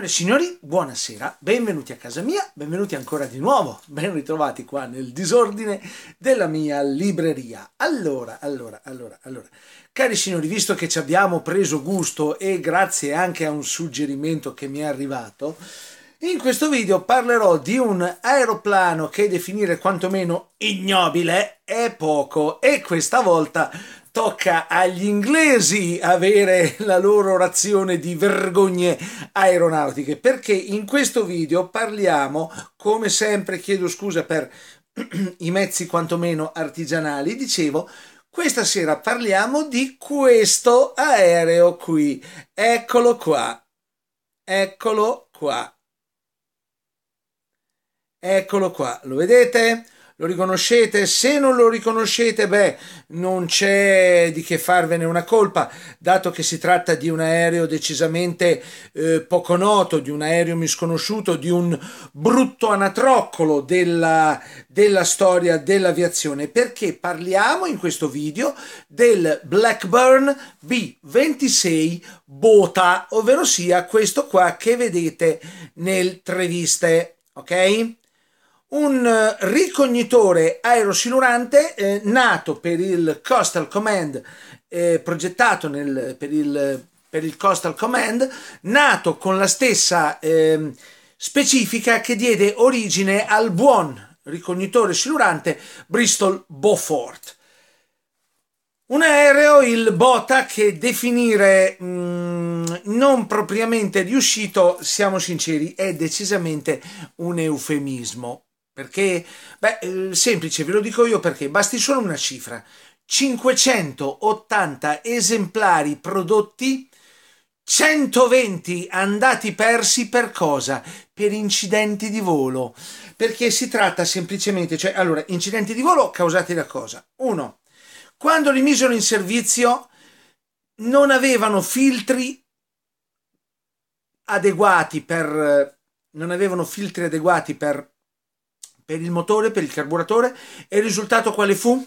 Signore e signori, buonasera, benvenuti a casa mia, benvenuti ancora di nuovo, ben ritrovati qua nel disordine della mia libreria. Allora, allora, allora, allora, cari signori, visto che ci abbiamo preso gusto e grazie anche a un suggerimento che mi è arrivato, in questo video parlerò di un aeroplano che definire quantomeno ignobile è poco e questa volta tocca agli inglesi avere la loro razione di vergogne aeronautiche perché in questo video parliamo, come sempre chiedo scusa per i mezzi quantomeno artigianali, dicevo, questa sera parliamo di questo aereo qui, eccolo qua, eccolo qua, eccolo qua, lo vedete? Lo riconoscete? Se non lo riconoscete, beh, non c'è di che farvene una colpa, dato che si tratta di un aereo decisamente eh, poco noto, di un aereo misconosciuto, di un brutto anatroccolo della, della storia dell'aviazione, perché parliamo in questo video del Blackburn B26 Bota, ovvero sia questo qua che vedete nel treviste, ok? un eh, ricognitore aerosilurante eh, nato per il Coastal Command, eh, progettato nel, per, il, per, il, Coastal Command, nato con la stessa eh, specifica che diede origine al buon ricognitore silurante Bristol Beaufort. Un aereo, il Bota, che definire mh, mm, non propriamente riuscito, siamo sinceri, è decisamente un eufemismo. Perché? Beh, eh, semplice, ve lo dico io perché, basti solo una cifra. 580 esemplari prodotti, 120 andati persi per cosa? Per incidenti di volo. Perché si tratta semplicemente, cioè, allora, incidenti di volo causati da cosa? Uno, quando li misero in servizio non avevano filtri adeguati per eh, non avevano filtri adeguati per per il motore, per il carburatore e il risultato quale fu?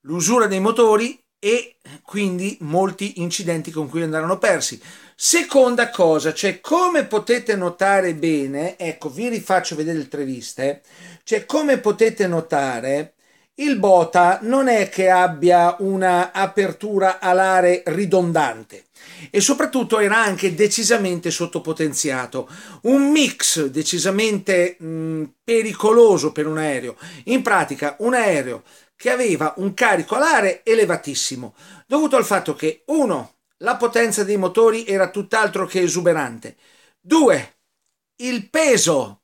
L'usura dei motori e quindi molti incidenti con cui andarono persi. Seconda cosa, cioè come potete notare bene, ecco vi rifaccio vedere le tre viste, cioè come potete notare il Bota non è che abbia una apertura alare ridondante e soprattutto era anche decisamente sottopotenziato. Un mix decisamente mh, mm, pericoloso per un aereo. In pratica un aereo che aveva un carico alare elevatissimo, dovuto al fatto che 1. la potenza dei motori era tutt'altro che esuberante, 2. il peso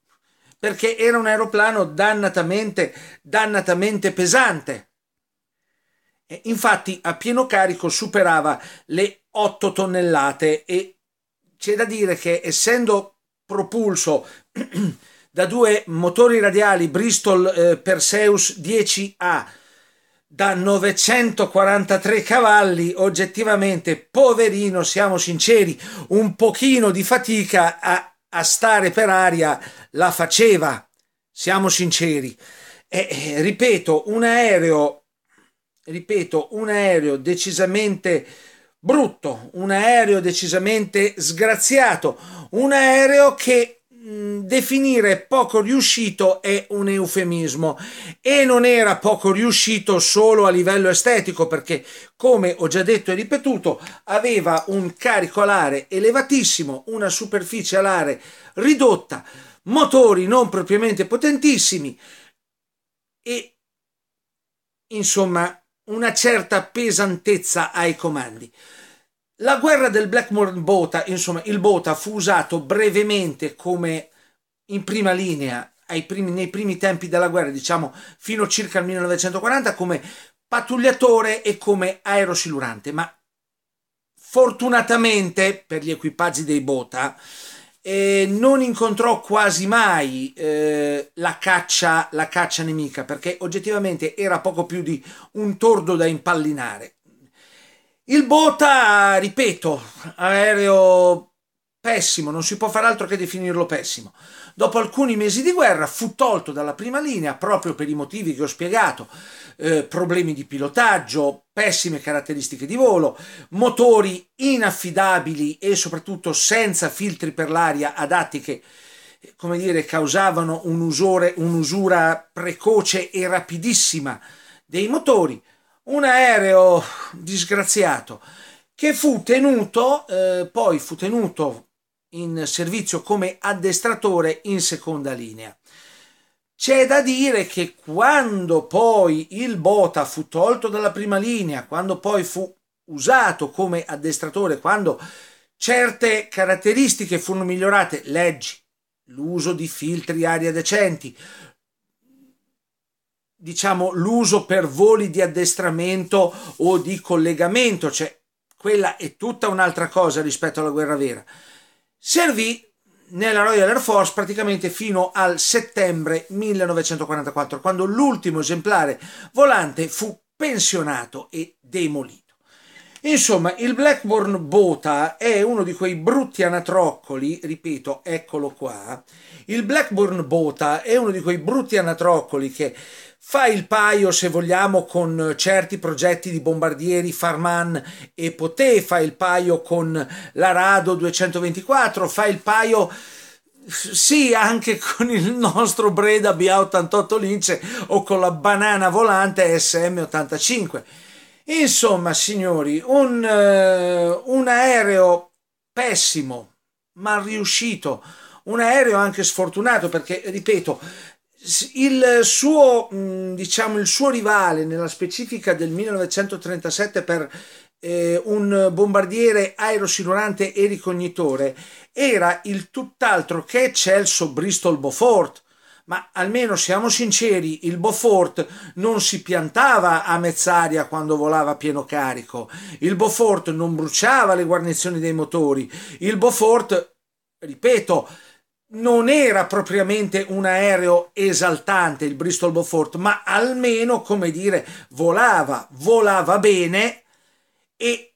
perché era un aeroplano dannatamente, dannatamente pesante. E infatti a pieno carico superava le 8 tonnellate e c'è da dire che essendo propulso da due motori radiali Bristol eh, Perseus 10A da 943 cavalli oggettivamente poverino siamo sinceri un pochino di fatica a a stare per aria la faceva, siamo sinceri. E, ripeto, un aereo, ripeto, un aereo decisamente brutto, un aereo decisamente sgraziato, un aereo che Mm, definire poco riuscito è un eufemismo e non era poco riuscito solo a livello estetico perché come ho già detto e ripetuto aveva un carico alare elevatissimo una superficie alare ridotta motori non propriamente potentissimi e insomma una certa pesantezza ai comandi la guerra del Blackmore Bota, insomma, il Bota fu usato brevemente come in prima linea primi, nei primi tempi della guerra, diciamo fino circa al 1940, come pattugliatore e come aerosilurante, ma fortunatamente per gli equipaggi dei Bota eh, non incontrò quasi mai eh, la, caccia, la caccia nemica, perché oggettivamente era poco più di un tordo da impallinare. Il Bota, ripeto, aereo pessimo, non si può fare altro che definirlo pessimo. Dopo alcuni mesi di guerra fu tolto dalla prima linea proprio per i motivi che ho spiegato, eh, problemi di pilotaggio, pessime caratteristiche di volo, motori inaffidabili e soprattutto senza filtri per l'aria adatti che come dire, causavano un'usure, un'usura precoce e rapidissima dei motori un aereo disgraziato che fu tenuto, eh, poi fu tenuto in servizio come addestratore in seconda linea. C'è da dire che quando poi il Bota fu tolto dalla prima linea, quando poi fu usato come addestratore, quando certe caratteristiche furono migliorate, leggi, l'uso di filtri aria decenti, diciamo l'uso per voli di addestramento o di collegamento, cioè quella è tutta un'altra cosa rispetto alla guerra vera. Servì nella Royal Air Force praticamente fino al settembre 1944, quando l'ultimo esemplare volante fu pensionato e demolito. Insomma, il Blackburn Bota è uno di quei brutti anatroccoli, ripeto, eccolo qua. Il Blackburn Bota è uno di quei brutti anatroccoli che fa il paio, se vogliamo, con certi progetti di bombardieri Farman e Poté, fa il paio con la Rado 224, fa il paio sì, anche con il nostro Breda BA88 Lince o con la banana volante SM85. Insomma, signori, un, uh, un aereo pessimo, ma riuscito, un aereo anche sfortunato perché, ripeto, il suo, mm, diciamo, il suo rivale nella specifica del 1937 per eh, un bombardiere aerosilurante e ricognitore era il tutt'altro che Celso Bristol Beaufort, ma almeno siamo sinceri, il Beaufort non si piantava a mezz'aria quando volava a pieno carico, il Beaufort non bruciava le guarnizioni dei motori, il Beaufort, ripeto, non era propriamente un aereo esaltante il Bristol Beaufort, ma almeno, come dire, volava, volava bene e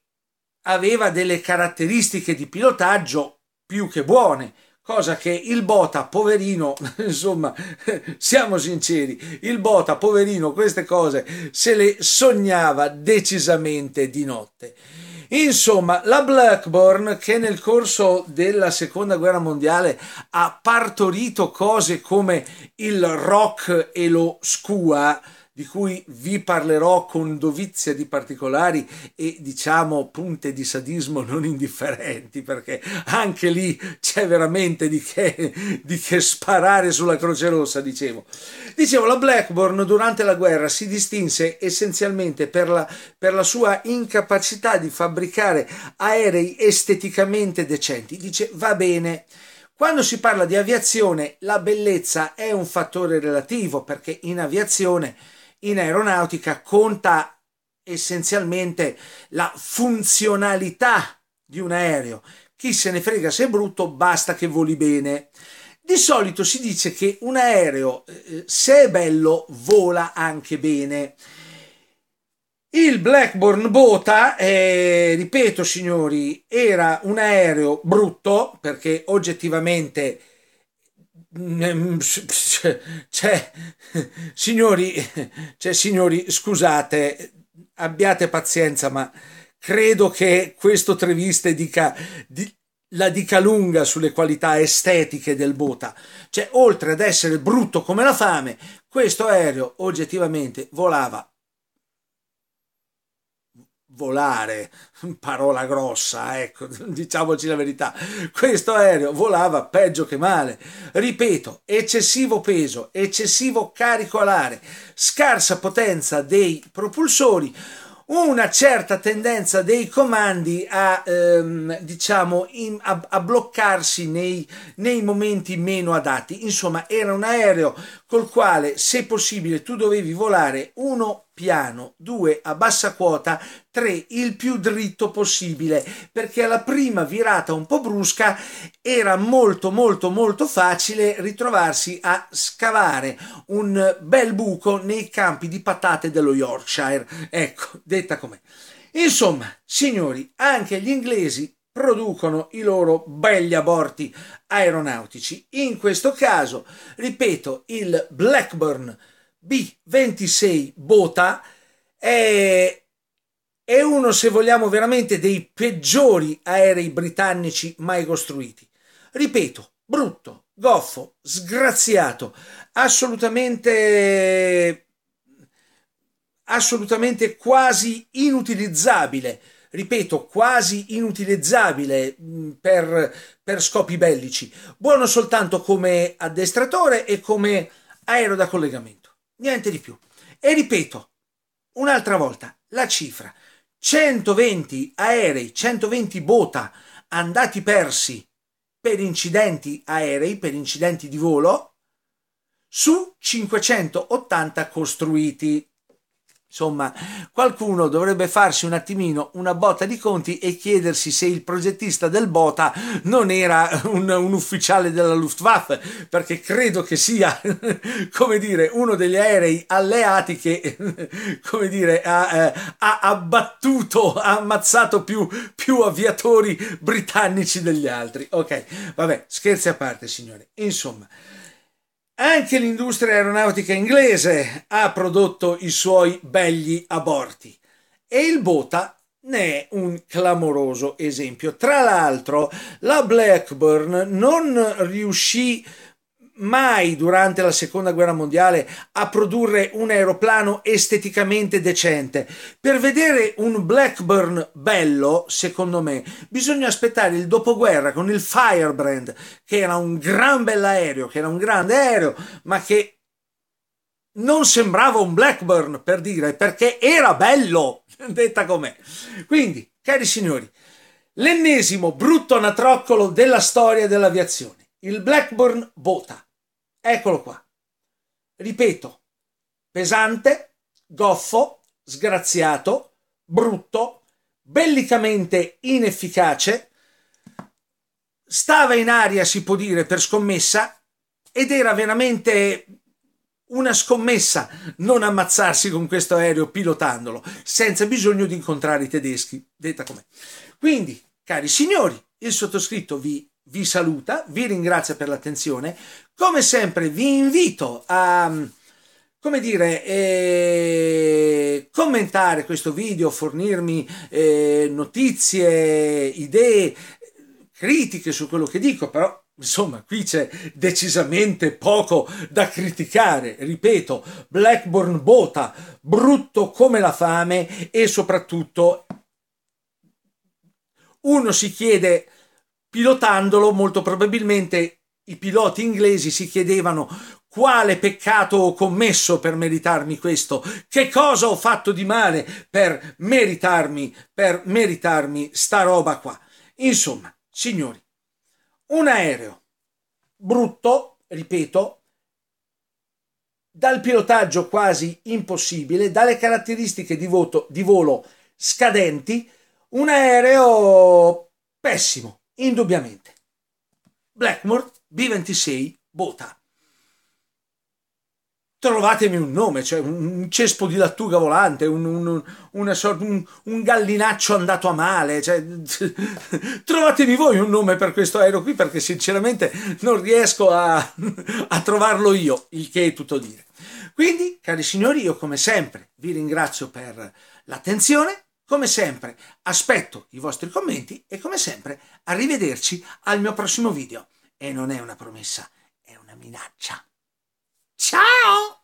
aveva delle caratteristiche di pilotaggio più che buone cosa che il Bota, poverino, insomma, siamo sinceri, il Bota, poverino, queste cose se le sognava decisamente di notte. Insomma, la Blackburn che nel corso della seconda guerra mondiale ha partorito cose come il rock e lo scua, di cui vi parlerò con dovizia di particolari e diciamo punte di sadismo non indifferenti, perché anche lì c'è veramente di che, di che sparare sulla Croce Rossa, dicevo. Dicevo, la Blackburn durante la guerra si distinse essenzialmente per la, per la sua incapacità di fabbricare aerei esteticamente decenti. Dice, va bene. Quando si parla di aviazione, la bellezza è un fattore relativo perché in aviazione in aeronautica conta essenzialmente la funzionalità di un aereo. Chi se ne frega se è brutto, basta che voli bene. Di solito si dice che un aereo, eh, eh, se è bello, vola anche bene. Il Blackburn Bota, eh, ripeto signori, era un aereo brutto perché oggettivamente cioè, signori, cioè, signori, scusate, abbiate pazienza, ma credo che questo Treviste dica, di, la dica lunga sulle qualità estetiche del Bota. Cioè, oltre ad essere brutto come la fame, questo aereo oggettivamente volava volare, parola grossa, ecco, diciamoci la verità, questo aereo volava peggio che male. Ripeto, eccessivo peso, eccessivo carico alare, scarsa potenza dei propulsori, una certa tendenza dei comandi a, ehm, diciamo, in, a, a bloccarsi nei, nei, momenti meno adatti. Insomma, era un aereo col quale, se possibile, tu dovevi volare uno piano, 2 a bassa quota, 3 il più dritto possibile, perché alla prima virata un po' brusca era molto molto molto facile ritrovarsi a scavare un bel buco nei campi di patate dello Yorkshire. Ecco, detta com'è. Insomma, signori, anche gli inglesi producono i loro belli aborti aeronautici. In questo caso, ripeto, il Blackburn B26 Bota è, è uno, se vogliamo, veramente dei peggiori aerei britannici mai costruiti. Ripeto, brutto, goffo, sgraziato, assolutamente, assolutamente quasi inutilizzabile. Ripeto, quasi inutilizzabile mm, per, per scopi bellici. Buono soltanto come addestratore e come aereo da collegamento niente di più. E ripeto, un'altra volta, la cifra, 120 aerei, 120 bota andati persi per incidenti aerei, per incidenti di volo, su 580 costruiti. Insomma, qualcuno dovrebbe farsi un attimino una botta di conti e chiedersi se il progettista del Bota non era un, un ufficiale della Luftwaffe, perché credo che sia, come dire, uno degli aerei alleati che, come dire, ha, eh, ha abbattuto, ha ammazzato più, più aviatori britannici degli altri. Ok, vabbè, scherzi a parte, signore. Insomma. Anche l'industria aeronautica inglese ha prodotto i suoi begli aborti e il Bota ne è un clamoroso esempio. Tra l'altro, la Blackburn non riuscì mai durante la seconda guerra mondiale a produrre un aeroplano esteticamente decente. Per vedere un Blackburn bello, secondo me, bisogna aspettare il dopoguerra con il Firebrand, che era un gran bell'aereo, che era un grande aereo, ma che non sembrava un Blackburn per dire, perché era bello, detta com'è. Quindi, cari signori, l'ennesimo brutto anatroccolo della storia dell'aviazione il Blackburn vota. Eccolo qua. Ripeto, pesante, goffo, sgraziato, brutto, bellicamente inefficace, stava in aria, si può dire, per scommessa ed era veramente una scommessa non ammazzarsi con questo aereo pilotandolo senza bisogno di incontrare i tedeschi, detta com'è. Quindi, cari signori, il sottoscritto vi vi saluta, vi ringrazia per l'attenzione. Come sempre vi invito a mm, come dire, eh, commentare questo video, fornirmi eh, notizie, idee, critiche su quello che dico, però Insomma, qui c'è decisamente poco da criticare. Ripeto, Blackburn Bota, brutto come la fame e soprattutto uno si chiede Pilotandolo molto probabilmente i piloti inglesi si chiedevano quale peccato ho commesso per meritarmi questo, che cosa ho fatto di male per meritarmi, per meritarmi sta roba qua. Insomma, signori, un aereo brutto, ripeto, dal pilotaggio quasi impossibile, dalle caratteristiche di, voto, di volo scadenti, un aereo pessimo, indubbiamente. Blackmore B26 Bota. Trovatemi un nome, cioè un cespo di lattuga volante, un, un, sorta, un, un gallinaccio andato a male. Cioè, trovatemi voi un nome per questo aereo qui perché sinceramente non riesco a, a trovarlo io, il che è tutto dire. Quindi, cari signori, io come sempre vi ringrazio per l'attenzione come sempre aspetto i vostri commenti e come sempre arrivederci al mio prossimo video. E non è una promessa, è una minaccia. Ciao!